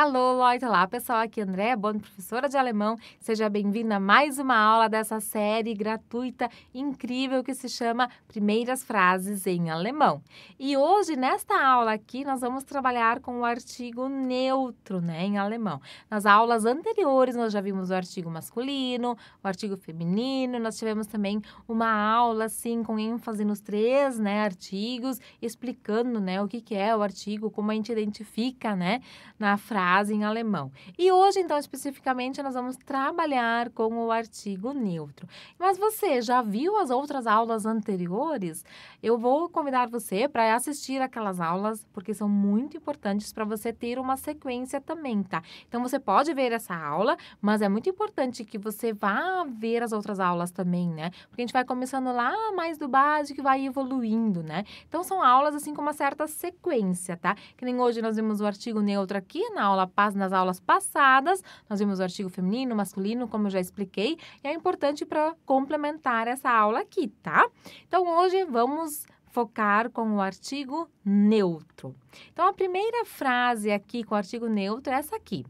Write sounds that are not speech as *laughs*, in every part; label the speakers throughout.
Speaker 1: Alô, Leute! Olá, pessoal! Aqui é André boa professora de alemão. Seja bem-vinda a mais uma aula dessa série gratuita, incrível, que se chama Primeiras Frases em Alemão. E hoje, nesta aula aqui, nós vamos trabalhar com o artigo neutro, né, em alemão. Nas aulas anteriores, nós já vimos o artigo masculino, o artigo feminino, nós tivemos também uma aula, assim, com ênfase nos três, né, artigos, explicando, né, o que, que é o artigo, como a gente identifica, né, na frase casa em alemão. E hoje, então, especificamente, nós vamos trabalhar com o artigo neutro. Mas você já viu as outras aulas anteriores? Eu vou convidar você para assistir aquelas aulas, porque são muito importantes para você ter uma sequência também, tá? Então, você pode ver essa aula, mas é muito importante que você vá ver as outras aulas também, né? Porque a gente vai começando lá mais do básico e vai evoluindo, né? Então, são aulas assim com uma certa sequência, tá? Que nem hoje nós vimos o artigo neutro aqui na aula aula Paz nas aulas passadas. Nós vimos o artigo feminino, masculino, como eu já expliquei, e é importante para complementar essa aula aqui, tá? Então hoje vamos focar com o artigo neutro. Então a primeira frase aqui com o artigo neutro é essa aqui.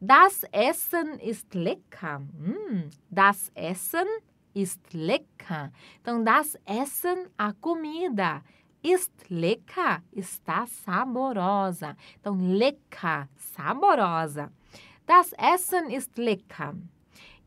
Speaker 1: Das Essen ist lecker. Hum, das Essen ist lecker. Então, das Essen, a comida ist lecker, está saborosa. Então, lecker, saborosa. Das Essen ist lecker.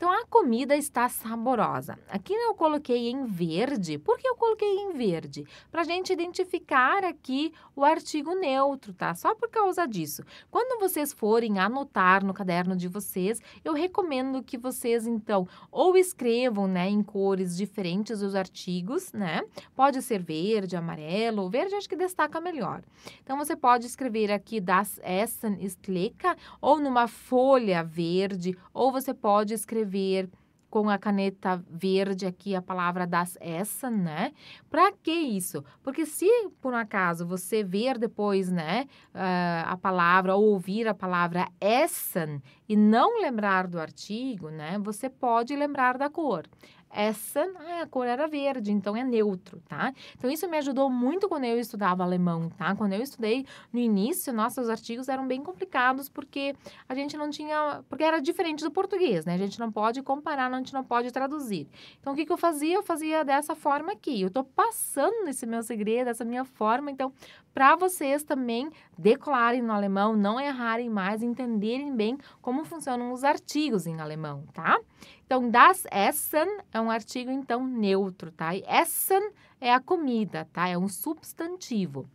Speaker 1: Então a comida está saborosa. Aqui eu coloquei em verde. Por que eu coloquei em verde? Para a gente identificar aqui o artigo neutro, tá? Só por causa disso. Quando vocês forem anotar no caderno de vocês, eu recomendo que vocês então ou escrevam, né, em cores diferentes os artigos, né? Pode ser verde, amarelo, verde acho que destaca melhor. Então você pode escrever aqui das Essen Stleca ou numa folha verde, ou você pode escrever ver com a caneta verde aqui a palavra das essa, né? Para que isso? Porque se por um acaso você ver depois, né, ah, a palavra ou ouvir a palavra essa e não lembrar do artigo, né, você pode lembrar da cor. Essa, ah, a cor era verde, então é neutro, tá? Então isso me ajudou muito quando eu estudava alemão, tá? Quando eu estudei no início, nossos artigos eram bem complicados porque a gente não tinha, porque era diferente do português, né? A gente não pode comparar, a gente não pode traduzir. Então o que, que eu fazia? Eu fazia dessa forma aqui. Eu tô passando esse meu segredo, essa minha forma, então para vocês também declarem no alemão, não errarem mais, entenderem bem como funcionam os artigos em alemão, tá? Então, das Essen é um artigo, então, neutro, tá? E Essen é a comida, tá? É um substantivo.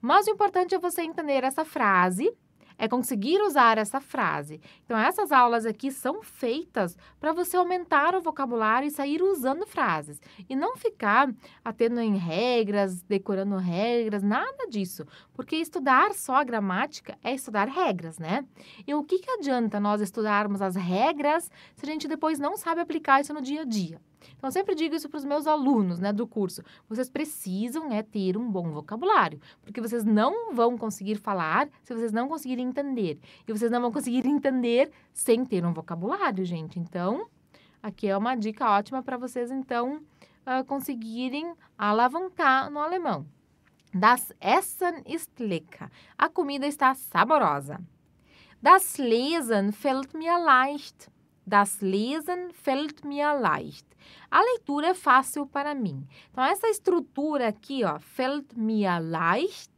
Speaker 1: Mas o importante é você entender essa frase é conseguir usar essa frase. Então, essas aulas aqui são feitas para você aumentar o vocabulário e sair usando frases. E não ficar atendo em regras, decorando regras, nada disso. Porque estudar só a gramática é estudar regras, né? E o que, que adianta nós estudarmos as regras se a gente depois não sabe aplicar isso no dia a dia? Então, eu sempre digo isso para os meus alunos né, do curso. Vocês precisam é, ter um bom vocabulário, porque vocês não vão conseguir falar se vocês não conseguirem entender. E vocês não vão conseguir entender sem ter um vocabulário, gente. Então, aqui é uma dica ótima para vocês, então, uh, conseguirem alavancar no alemão. Das Essen ist lecker. A comida está saborosa. Das Lesen fällt mir leicht. Das Lesen fällt mir leicht. A leitura é fácil para mim. Então, essa estrutura aqui, ó, fällt mir leicht,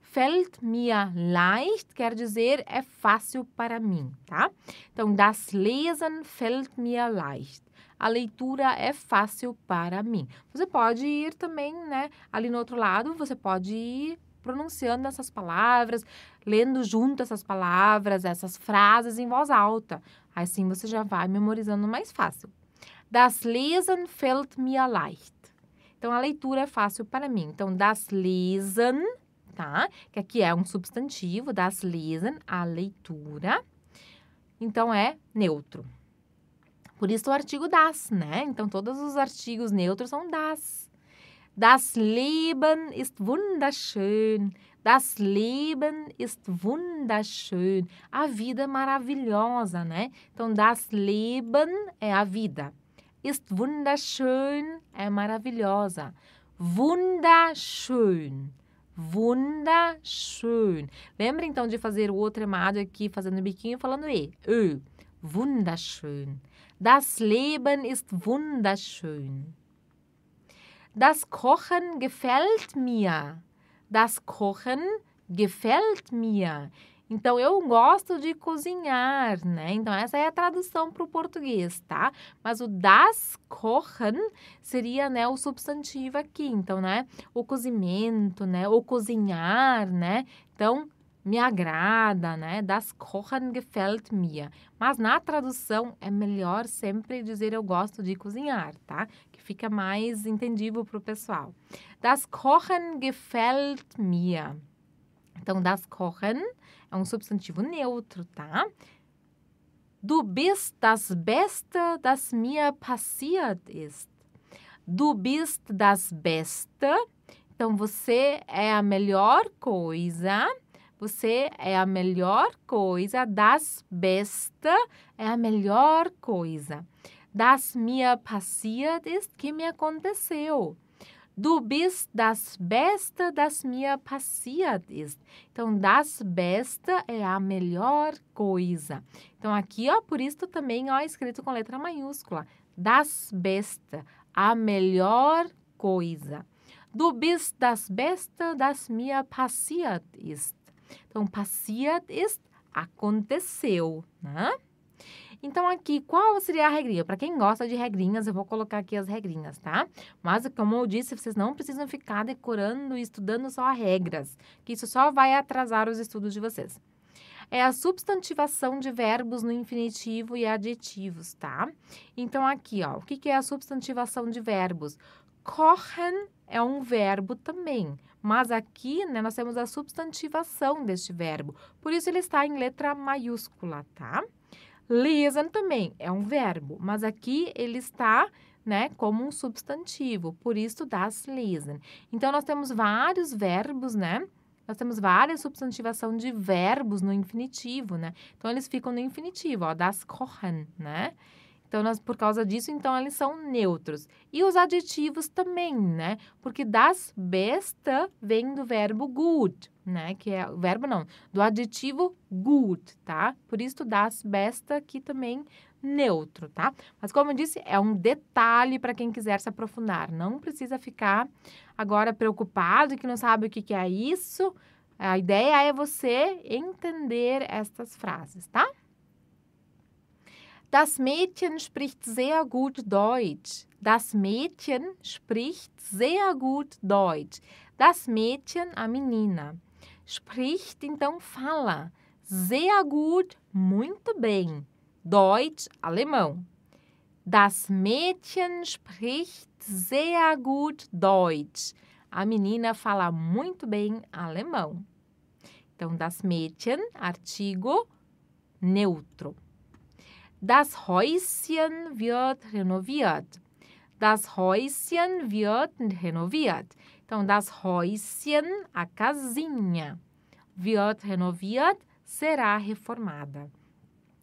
Speaker 1: fällt mir leicht quer dizer é fácil para mim, tá? Então, das Lesen fällt mir leicht. A leitura é fácil para mim. Você pode ir também, né? Ali no outro lado, você pode ir pronunciando essas palavras, lendo junto essas palavras, essas frases em voz alta. Assim você já vai memorizando mais fácil. Das Lesen fällt mir leicht. Então, a leitura é fácil para mim. Então, das Lesen, tá? Que aqui é um substantivo, das Lesen, a leitura. Então, é neutro. Por isso o artigo das, né? Então, todos os artigos neutros são das. Das Leben ist wunderschön. Das Leben ist wunderschön. A vida é maravilhosa, né? Então, das Leben é a vida. ist wunderschön, é äh, maravilhosa. Wunderschön. Wunderschön. Lembra então de fazer o outro emado aqui, fazendo o biquinho falando E. Ö. Wunderschön. Das Leben ist wunderschön. Das Kochen gefällt mir. Das Kochen gefällt mir. Então, eu gosto de cozinhar, né? Então, essa é a tradução para o português, tá? Mas o das kochen seria, né, o substantivo aqui. Então, né, o cozimento, né, o cozinhar, né? Então, me agrada, né? Das Kochen gefällt mir. Mas na tradução é melhor sempre dizer eu gosto de cozinhar, tá? Que fica mais entendível para o pessoal. Das Kochen gefällt mir. Então, das Kochen é um substantivo neutro, tá? Du bist das Beste, das mir passiert ist. Du bist das Beste. Então, você é a melhor coisa. Você é a melhor coisa. Das Beste é a melhor coisa. Das mir passiert ist que me aconteceu. Du bist das Beste, das mir passiert ist. Então, das Beste é a melhor coisa. Então, aqui, ó, por isso também, ó, escrito com letra maiúscula. Das Beste, a melhor coisa. Du bist das Beste, das mir passiert ist. Então, passiert ist aconteceu, né? Então, aqui, qual seria a regrinha? Para quem gosta de regrinhas, eu vou colocar aqui as regrinhas, tá? Mas, como eu disse, vocês não precisam ficar decorando e estudando só regras, que isso só vai atrasar os estudos de vocês. É a substantivação de verbos no infinitivo e adjetivos, tá? Então, aqui, ó, o que, é a substantivação de verbos? Corren é um verbo também, mas aqui né, nós temos a substantivação deste verbo, por isso ele está em letra maiúscula, tá? Listen também é um verbo, mas aqui ele está né, como um substantivo, por isso das listen. Então, nós temos vários verbos, né? Nós temos várias substantivação de verbos no infinitivo, né? Então, eles ficam no infinitivo, ó, das kochen, né? Então, nós, por causa disso, então, eles são neutros. E os adjetivos também, né? Porque das besta vem do verbo good, né? Que é o verbo não, do adjetivo good, tá? Por isso, das besta aqui também neutro, tá? Mas como eu disse, é um detalhe para quem quiser se aprofundar. Não precisa ficar agora preocupado que não sabe o que, que é isso. A ideia é você entender estas frases, tá? Das Mädchen spricht sehr gut Deutsch. Das Mädchen spricht sehr gut Deutsch. Das Mädchen, a menina. Spricht, então fala. Sehr gut, muito bem. Deutsch, alemão. Das Mädchen spricht sehr gut Deutsch. A menina fala muito bem alemão. Então, das Mädchen, artigo neutro. Das Häuschen wird renoviert. Das Häuschen wird renoviert. Então, das Häuschen, a casinha. Wird renoviert, será reformada.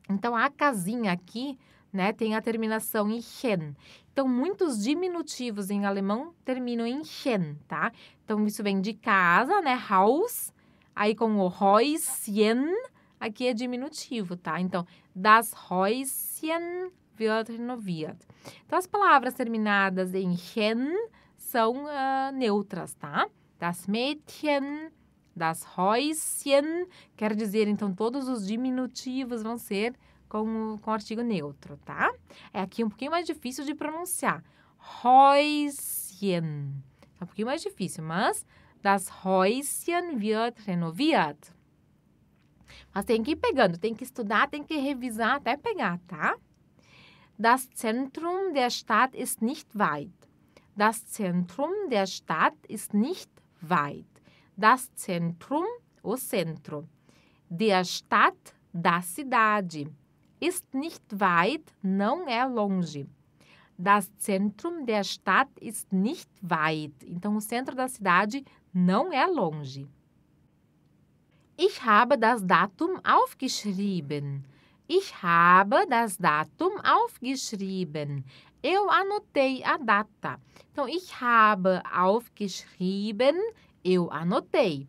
Speaker 1: Então, a casinha aqui né, tem a terminação em chen. Então, muitos diminutivos em alemão terminam em chen, tá? Então, isso vem de casa, né? Haus, aí com o Häuschen, Aqui é diminutivo, tá? Então, das Häuschen wird renoviert. Então, as palavras terminadas em hen são uh, neutras, tá? Das Mädchen, das Häuschen, quer dizer, então, todos os diminutivos vão ser com, com artigo neutro, tá? É aqui um pouquinho mais difícil de pronunciar. Häuschen. É um pouquinho mais difícil, mas das Häuschen wird renoviert. Mas tem que ir pegando, tem que estudar, tem que revisar até pegar, tá? Das Zentrum der Stadt ist nicht weit. Das Zentrum der Stadt ist nicht weit. Das Zentrum, o centro. Der Stadt, da cidade. Ist nicht weit, não é longe. Das Zentrum der Stadt ist nicht weit. Então, o centro da cidade não é longe. Ich habe das Datum aufgeschrieben. Ich habe das datum aufgeschrieben. Eu anotei a data. Então, ich habe aufgeschrieben, eu anotei.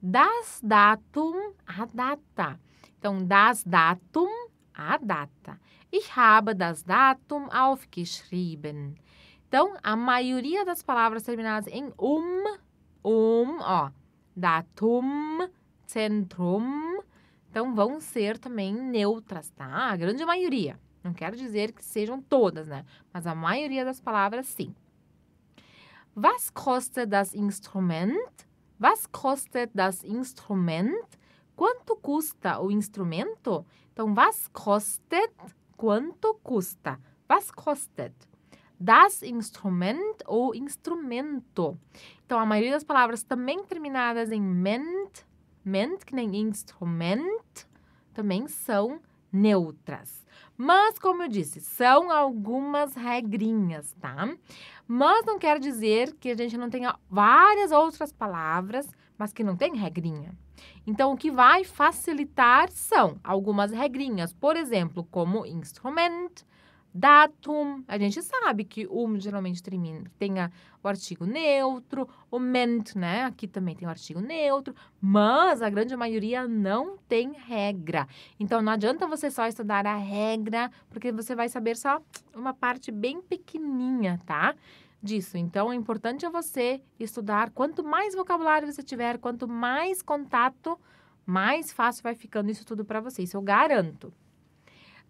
Speaker 1: Das datum, a data. Então, das datum, a data. Ich habe das datum aufgeschrieben. Então, a maioria das palavras terminadas em um, um, ó, datum, Centrum, então vão ser também neutras, tá? A grande maioria. Não quero dizer que sejam todas, né? Mas a maioria das palavras, sim. Was kostet das Instrument? Was kostet das Instrument? Quanto custa o instrumento? Então, was kostet? Quanto custa? Was kostet? Das Instrument ou instrumento. Então, a maioria das palavras também terminadas em ment ment, que nem instrument, também são neutras. Mas, como eu disse, são algumas regrinhas, tá? Mas não quer dizer que a gente não tenha várias outras palavras, mas que não tem regrinha. Então, o que vai facilitar são algumas regrinhas, por exemplo, como instrument, datum. A gente sabe que um geralmente termina, tem o artigo neutro, o ment, né? Aqui também tem o artigo neutro, mas a grande maioria não tem regra. Então não adianta você só estudar a regra, porque você vai saber só uma parte bem pequenininha, tá? disso. Então, o é importante é você estudar. Quanto mais vocabulário você tiver, quanto mais contato, mais fácil vai ficando isso tudo para você. Isso eu garanto.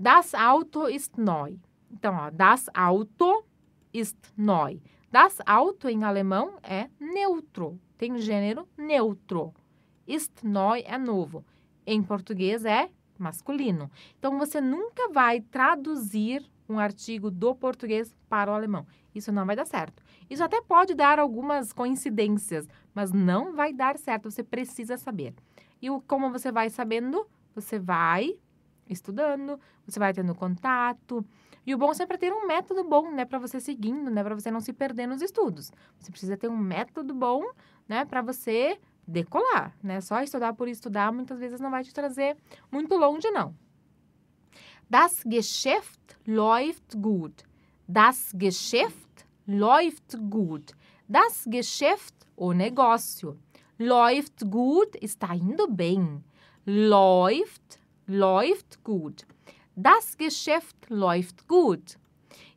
Speaker 1: Das Auto ist neu. Então, ó, das Auto ist neu. Das Auto em alemão é neutro, tem gênero neutro. Ist neu é novo. Em português é masculino. Então, você nunca vai traduzir um artigo do português para o alemão. Isso não vai dar certo. Isso até pode dar algumas coincidências, mas não vai dar certo. Você precisa saber. E o, como você vai sabendo? Você vai estudando, você vai tendo contato, e o bom é sempre ter um método bom, né, para você seguindo, né, para você não se perder nos estudos. Você precisa ter um método bom, né, para você decolar, né? Só estudar por estudar muitas vezes não vai te trazer muito longe não. Das Geschäft läuft gut. Das Geschäft läuft gut. Das Geschäft, o negócio. Läuft gut, está indo bem. Läuft, läuft gut. Das Geschäft läuft gut.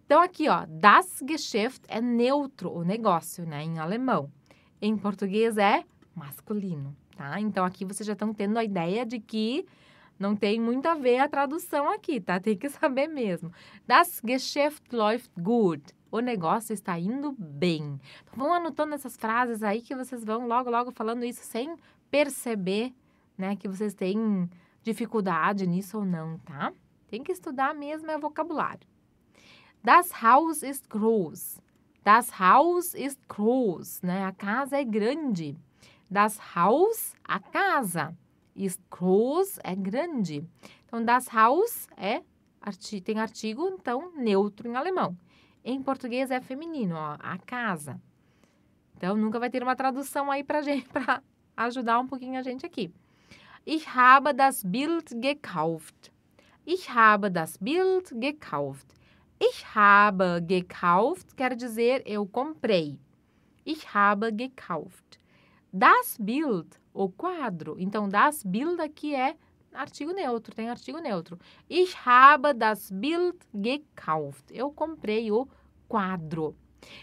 Speaker 1: Então, aqui, ó, das Geschäft é neutro, o negócio, né, em alemão. Em português é masculino, tá? Então, aqui vocês já estão tendo a ideia de que não tem muito a ver a tradução aqui, tá? *laughs* Tem que saber mesmo. Das Geschäft läuft gut. O negócio está indo bem. Então, vão anotando essas frases aí que vocês vão logo, logo falando isso sem perceber, né, que vocês têm dificuldade nisso ou não, tá? Tem que estudar mesmo é vocabulário. Das house is groß. Das house is groß, né? A casa é grande. Das house, a casa. is groß é grande. Então, das house é tem artigo, então, neutro em alemão. Em português é feminino, ó, a casa. Então, nunca vai ter uma tradução aí pra gente, *laughs* pra ajudar um pouquinho a gente aqui. Ich habe das Bild gekauft. Ich habe das Bild gekauft. Ich habe gekauft quer dizer eu comprei. Ich habe gekauft. Das Bild, o quadro. Então, das Bild aqui é artigo neutro, tem artigo neutro. Ich habe das Bild gekauft. Eu comprei o quadro.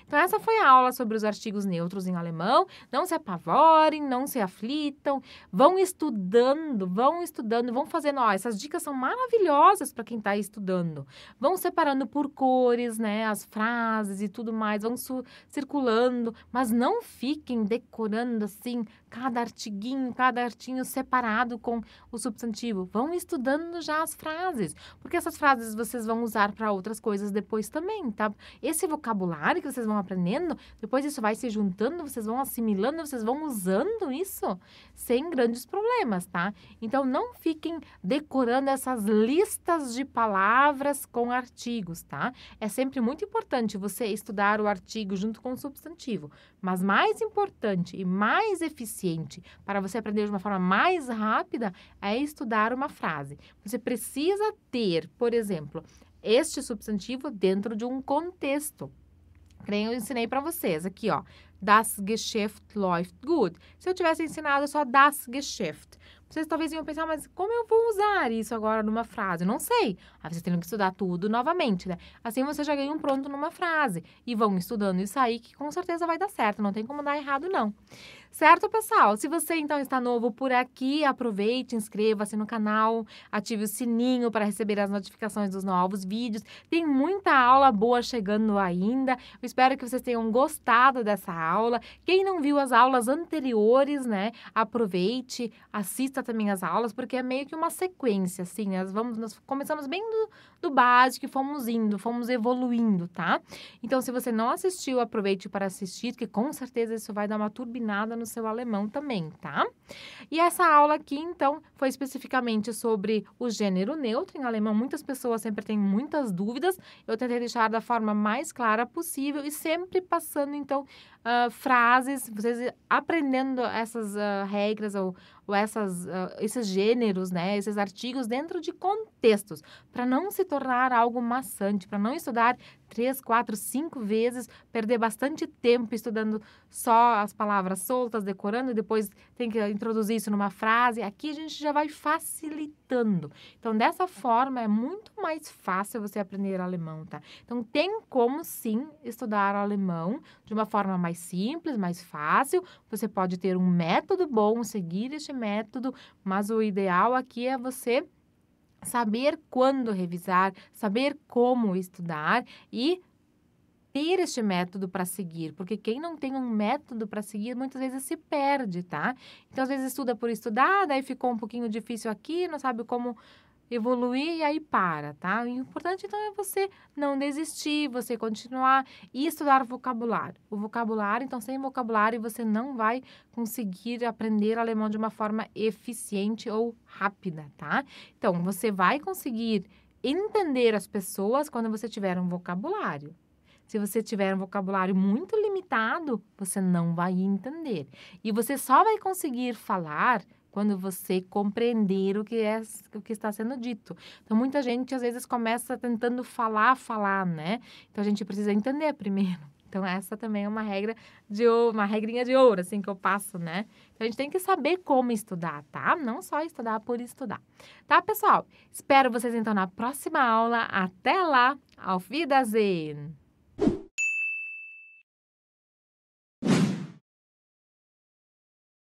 Speaker 1: Então, essa foi a aula sobre os artigos neutros em alemão. Não se apavorem, não se aflitam, vão estudando, vão estudando, vão fazendo. Ó, essas dicas são maravilhosas para quem está estudando. Vão separando por cores, né, as frases e tudo mais, vão circulando, mas não fiquem decorando assim cada artiguinho, cada artinho separado com o substantivo. Vão estudando já as frases, porque essas frases vocês vão usar para outras coisas depois também, tá? Esse vocabulário que vocês vão aprendendo, depois isso vai se juntando, vocês vão assimilando, vocês vão usando isso sem grandes problemas, tá? Então não fiquem decorando essas listas de palavras com artigos, tá? É sempre muito importante você estudar o artigo junto com o substantivo, mas mais importante e mais eficiente para você aprender de uma forma mais rápida é estudar uma frase. Você precisa ter, por exemplo, este substantivo dentro de um contexto. Que eu ensinei para vocês aqui, ó. Das Geschäft läuft gut. Se eu tivesse ensinado só das Geschäft, vocês talvez iam pensar, mas como eu vou usar isso agora numa frase? Não sei. Aí vocês têm que estudar tudo novamente, né? Assim você já ganha um pronto numa frase. E vão estudando isso aí, que com certeza vai dar certo. Não tem como dar errado, não. Certo, pessoal? Se você então está novo por aqui, aproveite, inscreva-se no canal, ative o sininho para receber as notificações dos novos vídeos. Tem muita aula boa chegando ainda. Eu espero que vocês tenham gostado dessa aula. Quem não viu as aulas anteriores, né, aproveite, assista também as aulas, porque é meio que uma sequência, assim, né? Nós, vamos, nós começamos bem do, do básico e fomos indo, fomos evoluindo, tá? Então, se você não assistiu, aproveite para assistir, que com certeza isso vai dar uma turbinada no no seu alemão também, tá? E essa aula aqui, então, foi especificamente sobre o gênero neutro. Em alemão, muitas pessoas sempre têm muitas dúvidas. Eu tentei deixar da forma mais clara possível e sempre passando, então, uh, frases, vocês aprendendo essas uh, regras ou, ou essas, uh, esses gêneros, né, esses artigos dentro de contextos, para não se tornar algo maçante, para não estudar três, quatro, cinco vezes, perder bastante tempo estudando só as palavras soltas, decorando, e depois tem que introduzir isso numa frase. Aqui a gente já vai facilitando. Então, dessa forma, é muito mais fácil você aprender alemão, tá? Então, tem como sim estudar alemão de uma forma mais mais simples, mais fácil. Você pode ter um método bom, seguir este método, mas o ideal aqui é você saber quando revisar, saber como estudar e ter este método para seguir, porque quem não tem um método para seguir muitas vezes se perde, tá? Então, às vezes estuda por estudar, daí ficou um pouquinho difícil aqui, não sabe como evoluir e aí para, tá? O importante então é você não desistir, você continuar e estudar vocabulário. O vocabulário, então, sem vocabulário você não vai conseguir aprender alemão de uma forma eficiente ou rápida, tá? Então, você vai conseguir entender as pessoas quando você tiver um vocabulário. Se você tiver um vocabulário muito limitado, você não vai entender. E você só vai conseguir falar quando você compreender o que é o que está sendo dito. Então muita gente às vezes começa tentando falar, falar, né? Então a gente precisa entender primeiro. *laughs* Então essa também é uma regra de ouro, uma regrinha de ouro assim que eu passo, né? Então a gente tem que saber como estudar, tá? Não só estudar por estudar. Tá, pessoal? Espero vocês então na próxima aula. Até lá, auf Wiedersehen.